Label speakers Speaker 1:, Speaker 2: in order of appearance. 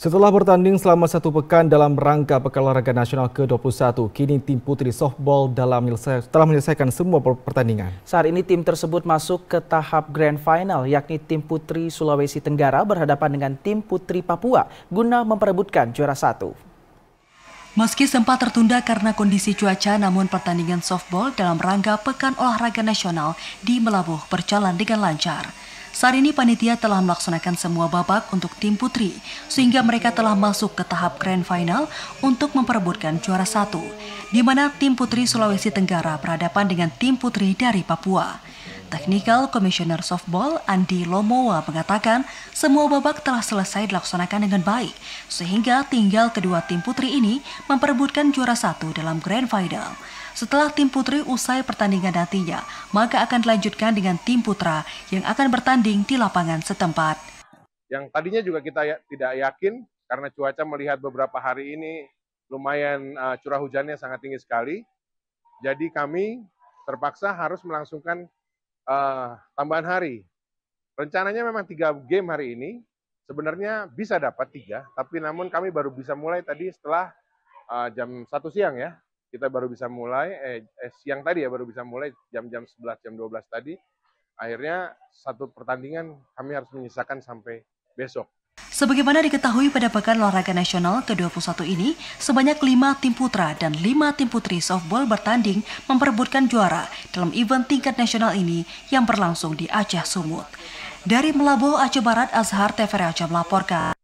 Speaker 1: Setelah bertanding selama satu pekan dalam rangka Pekan Olahraga Nasional ke-21, kini tim putri softball dalam telah menyelesaikan semua pertandingan.
Speaker 2: Saat ini tim tersebut masuk ke tahap grand final, yakni tim putri Sulawesi Tenggara berhadapan dengan tim putri Papua guna memperebutkan juara satu.
Speaker 3: Meski sempat tertunda karena kondisi cuaca, namun pertandingan softball dalam rangka Pekan Olahraga Nasional di Melabuh berjalan dengan lancar. Saat ini panitia telah melaksanakan semua babak untuk tim putri, sehingga mereka telah masuk ke tahap grand final untuk memperebutkan juara satu, di mana tim putri Sulawesi Tenggara berhadapan dengan tim putri dari Papua. Technical Commissioner Softball Andi Lomowa mengatakan semua babak telah selesai dilaksanakan dengan baik, sehingga tinggal kedua tim putri ini memperebutkan juara satu dalam Grand Final. Setelah tim putri usai pertandingan nantinya, maka akan dilanjutkan dengan tim putra yang akan bertanding di lapangan setempat.
Speaker 4: Yang tadinya juga kita ya, tidak yakin karena cuaca melihat beberapa hari ini lumayan uh, curah hujannya sangat tinggi sekali. Jadi kami terpaksa harus melangsungkan uh, tambahan hari. Rencananya memang tiga game hari ini, sebenarnya bisa dapat tiga, tapi namun kami baru bisa mulai tadi setelah uh, jam satu siang ya. Kita baru bisa mulai, eh, eh siang tadi ya baru bisa mulai jam-jam 11, jam 12 tadi. Akhirnya satu pertandingan kami harus menyisakan sampai besok.
Speaker 3: Sebagaimana diketahui pada pekan olahraga nasional ke-21 ini, sebanyak 5 tim putra dan 5 tim putri softball bertanding memperebutkan juara dalam event tingkat nasional ini yang berlangsung di Aceh Sumut. Dari Melabuh Aceh Barat, Azhar TVRI Aceh melaporkan.